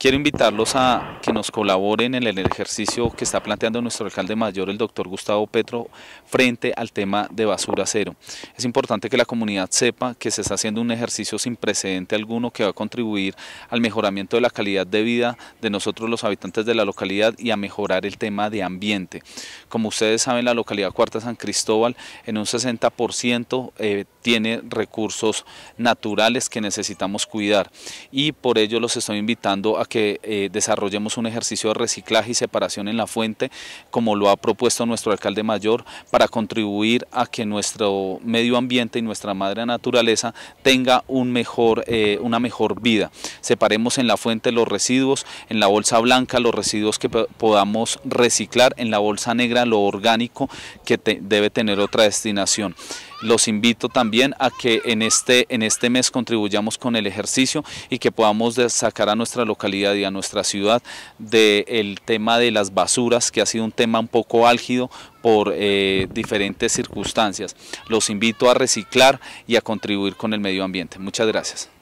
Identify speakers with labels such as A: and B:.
A: Quiero invitarlos a que nos colaboren en el ejercicio que está planteando nuestro alcalde mayor, el doctor Gustavo Petro, frente al tema de basura cero. Es importante que la comunidad sepa que se está haciendo un ejercicio sin precedente alguno que va a contribuir al mejoramiento de la calidad de vida de nosotros los habitantes de la localidad y a mejorar el tema de ambiente. Como ustedes saben, la localidad Cuarta San Cristóbal en un 60% tiene recursos naturales que necesitamos cuidar y por ello los estoy invitando a que eh, desarrollemos un ejercicio de reciclaje y separación en la fuente como lo ha propuesto nuestro alcalde mayor para contribuir a que nuestro medio ambiente y nuestra madre naturaleza tenga eh, una mejor vida separemos en la fuente los residuos, en la bolsa blanca los residuos que podamos reciclar, en la bolsa negra lo orgánico que debe tener otra destinación. Los invito también a que en este, en este mes contribuyamos con el ejercicio y que podamos sacar a nuestra localidad y a nuestra ciudad del tema de las basuras, que ha sido un tema un poco álgido por eh, diferentes circunstancias. Los invito a reciclar y a contribuir con el medio ambiente. Muchas gracias.